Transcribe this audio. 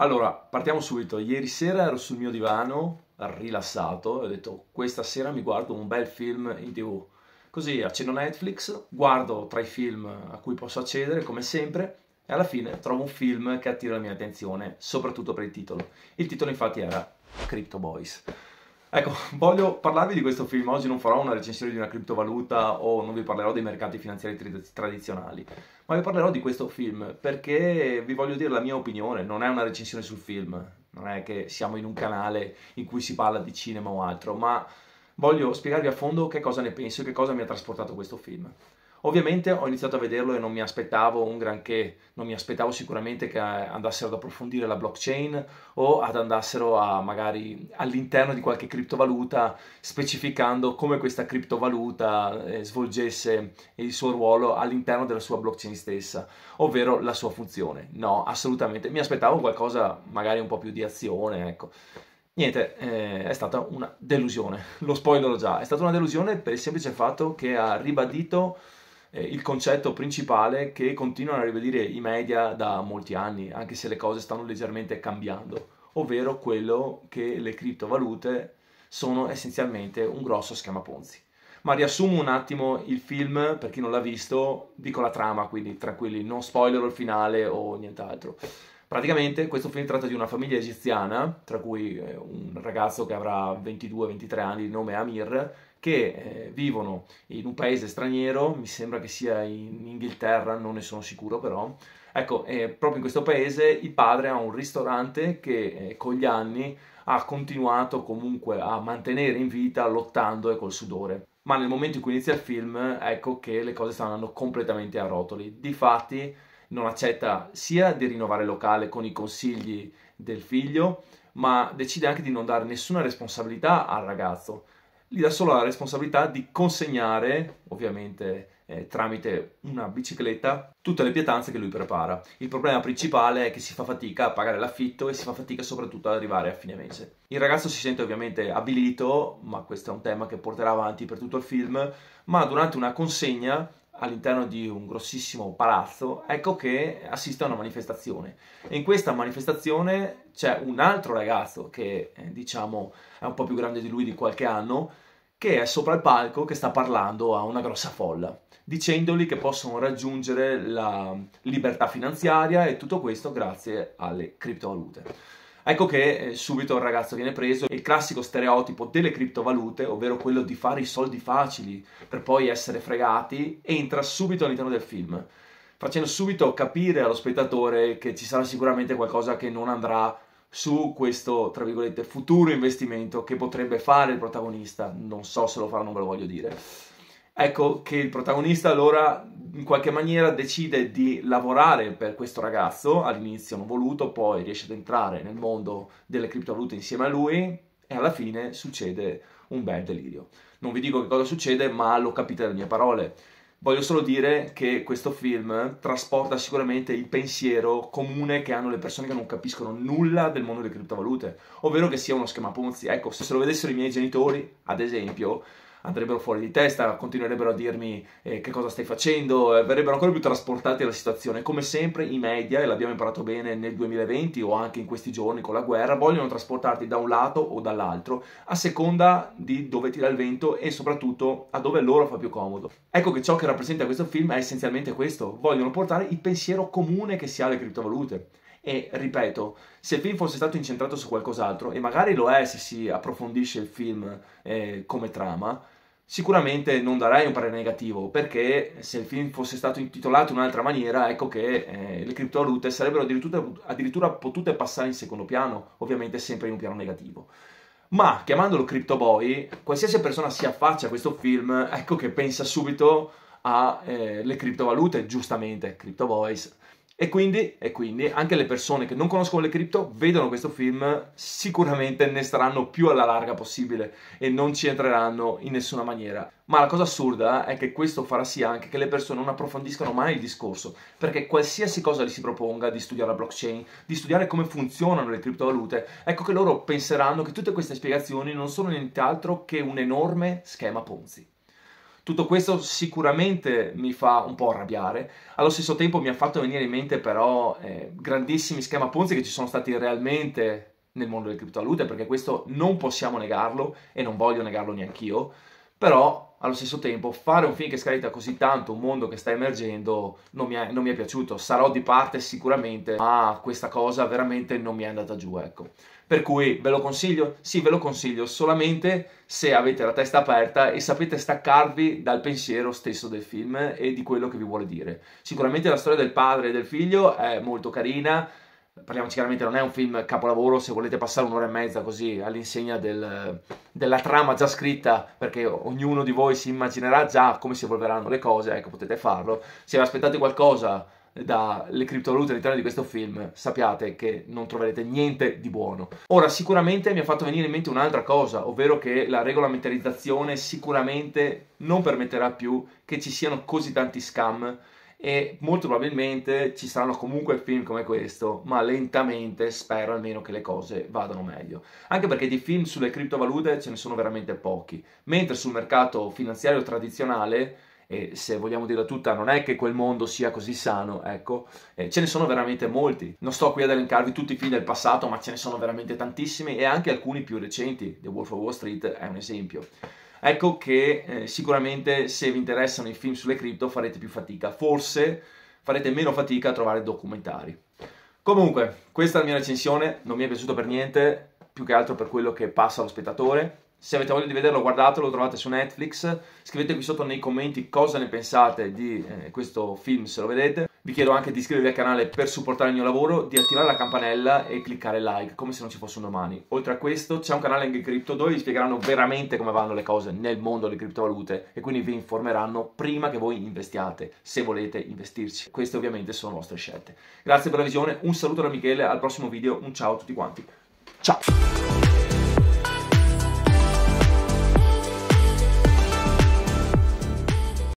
Allora, partiamo subito. Ieri sera ero sul mio divano, rilassato, e ho detto questa sera mi guardo un bel film in tv. Così accendo Netflix, guardo tra i film a cui posso accedere, come sempre, e alla fine trovo un film che attira la mia attenzione, soprattutto per il titolo. Il titolo infatti era Crypto Boys. Ecco, voglio parlarvi di questo film. Oggi non farò una recensione di una criptovaluta o non vi parlerò dei mercati finanziari tri- tradizionali, ma vi parlerò di questo film perché vi voglio dire la mia opinione. Non è una recensione sul film, non è che siamo in un canale in cui si parla di cinema o altro, ma voglio spiegarvi a fondo che cosa ne penso e che cosa mi ha trasportato questo film. Ovviamente ho iniziato a vederlo e non mi aspettavo un granché, non mi aspettavo sicuramente che eh, andassero ad approfondire la blockchain o ad andassero a magari all'interno di qualche criptovaluta specificando come questa criptovaluta eh, svolgesse il suo ruolo all'interno della sua blockchain stessa, ovvero la sua funzione. No, assolutamente, mi aspettavo qualcosa magari un po' più di azione, ecco. Niente, eh, è stata una delusione, lo spoilerò già, è stata una delusione per il semplice fatto che ha ribadito eh, il concetto principale che continuano a ribadire i media da molti anni, anche se le cose stanno leggermente cambiando, ovvero quello che le criptovalute sono essenzialmente un grosso schema Ponzi. Ma riassumo un attimo il film, per chi non l'ha visto, dico la trama, quindi tranquilli, non spoilerò il finale o nient'altro. Praticamente questo film tratta di una famiglia egiziana, tra cui eh, un ragazzo che avrà 22-23 anni di nome Amir, che eh, vivono in un paese straniero, mi sembra che sia in Inghilterra, non ne sono sicuro però. Ecco, eh, proprio in questo paese il padre ha un ristorante che eh, con gli anni ha continuato comunque a mantenere in vita lottando e col sudore. Ma nel momento in cui inizia il film, ecco che le cose stanno andando completamente a rotoli. Difatti, non accetta sia di rinnovare il locale con i consigli del figlio, ma decide anche di non dare nessuna responsabilità al ragazzo. Gli dà solo la responsabilità di consegnare, ovviamente eh, tramite una bicicletta, tutte le pietanze che lui prepara. Il problema principale è che si fa fatica a pagare l'affitto e si fa fatica soprattutto ad arrivare a fine mese. Il ragazzo si sente ovviamente abilito, ma questo è un tema che porterà avanti per tutto il film, ma durante una consegna all'interno di un grossissimo palazzo, ecco che assiste a una manifestazione. E in questa manifestazione c'è un altro ragazzo che, eh, diciamo, è un po' più grande di lui di qualche anno, che è sopra il palco che sta parlando a una grossa folla, dicendogli che possono raggiungere la libertà finanziaria e tutto questo grazie alle criptovalute. Ecco che eh, subito il ragazzo viene preso, il classico stereotipo delle criptovalute, ovvero quello di fare i soldi facili per poi essere fregati, entra subito all'interno del film, facendo subito capire allo spettatore che ci sarà sicuramente qualcosa che non andrà su questo, tra virgolette, futuro investimento che potrebbe fare il protagonista. Non so se lo farà, non ve lo voglio dire ecco che il protagonista allora in qualche maniera decide di lavorare per questo ragazzo, all'inizio non voluto, poi riesce ad entrare nel mondo delle criptovalute insieme a lui e alla fine succede un bel delirio. Non vi dico che cosa succede, ma lo capite dalle mie parole. Voglio solo dire che questo film trasporta sicuramente il pensiero comune che hanno le persone che non capiscono nulla del mondo delle criptovalute, ovvero che sia uno schema Ponzi. Ecco, se lo vedessero i miei genitori, ad esempio, andrebbero fuori di testa, continuerebbero a dirmi eh, che cosa stai facendo, eh, verrebbero ancora più trasportati alla situazione. Come sempre i media, e l'abbiamo imparato bene nel 2020 o anche in questi giorni con la guerra, vogliono trasportarti da un lato o dall'altro, a seconda di dove tira il vento e soprattutto a dove loro fa più comodo. Ecco che ciò che rappresenta questo film è essenzialmente questo, vogliono portare il pensiero comune che si ha alle criptovalute. E ripeto, se il film fosse stato incentrato su qualcos'altro, e magari lo è se si approfondisce il film eh, come trama, Sicuramente non darei un parere negativo perché se il film fosse stato intitolato in un'altra maniera, ecco che eh, le criptovalute sarebbero addirittura, addirittura, potute passare in secondo piano, ovviamente sempre in un piano negativo. Ma chiamandolo Crypto Boy, qualsiasi persona si affaccia a questo film, ecco che pensa subito alle eh, criptovalute, giustamente, Crypto Boys, e quindi, e quindi, anche le persone che non conoscono le cripto vedono questo film, sicuramente ne staranno più alla larga possibile e non ci entreranno in nessuna maniera. Ma la cosa assurda è che questo farà sì anche che le persone non approfondiscano mai il discorso, perché qualsiasi cosa gli si proponga di studiare la blockchain, di studiare come funzionano le criptovalute, ecco che loro penseranno che tutte queste spiegazioni non sono nient'altro che un enorme schema Ponzi. Tutto questo sicuramente mi fa un po' arrabbiare, allo stesso tempo mi ha fatto venire in mente però eh, grandissimi schema Ponzi che ci sono stati realmente nel mondo delle criptovalute, perché questo non possiamo negarlo e non voglio negarlo neanch'io, però allo stesso tempo fare un film che scarica così tanto un mondo che sta emergendo non mi, è, non mi è, piaciuto, sarò di parte sicuramente, ma questa cosa veramente non mi è andata giù, ecco. Per cui ve lo consiglio? Sì, ve lo consiglio solamente se avete la testa aperta e sapete staccarvi dal pensiero stesso del film e di quello che vi vuole dire. Sicuramente la storia del padre e del figlio è molto carina, parliamoci chiaramente, non è un film capolavoro, se volete passare un'ora e mezza così all'insegna del, della trama già scritta, perché ognuno di voi si immaginerà già come si evolveranno le cose, ecco, potete farlo. Se vi aspettate qualcosa dalle criptovalute all'interno di questo film, sappiate che non troverete niente di buono. Ora, sicuramente mi ha fatto venire in mente un'altra cosa, ovvero che la regolamentarizzazione sicuramente non permetterà più che ci siano così tanti scam e molto probabilmente ci saranno comunque film come questo, ma lentamente spero almeno che le cose vadano meglio. Anche perché di film sulle criptovalute ce ne sono veramente pochi, mentre sul mercato finanziario tradizionale e se vogliamo dirla tutta, non è che quel mondo sia così sano, ecco, eh, ce ne sono veramente molti. Non sto qui ad elencarvi tutti i film del passato, ma ce ne sono veramente tantissimi e anche alcuni più recenti. The Wolf of Wall Street è un esempio. Ecco che eh, sicuramente se vi interessano i film sulle cripto farete più fatica, forse farete meno fatica a trovare documentari. Comunque, questa è la mia recensione, non mi è piaciuta per niente, più che altro per quello che passa allo spettatore, se avete voglia di vederlo guardatelo, lo trovate su Netflix, scrivete qui sotto nei commenti cosa ne pensate di eh, questo film se lo vedete. Vi chiedo anche di iscrivervi al canale per supportare il mio lavoro, di attivare la campanella e cliccare like come se non ci fosse un domani. Oltre a questo c'è un canale anche Crypto dove vi spiegheranno veramente come vanno le cose nel mondo delle criptovalute e quindi vi informeranno prima che voi investiate, se volete investirci. Queste ovviamente sono vostre scelte. Grazie per la visione, un saluto da Michele, al prossimo video, un ciao a tutti quanti. Ciao!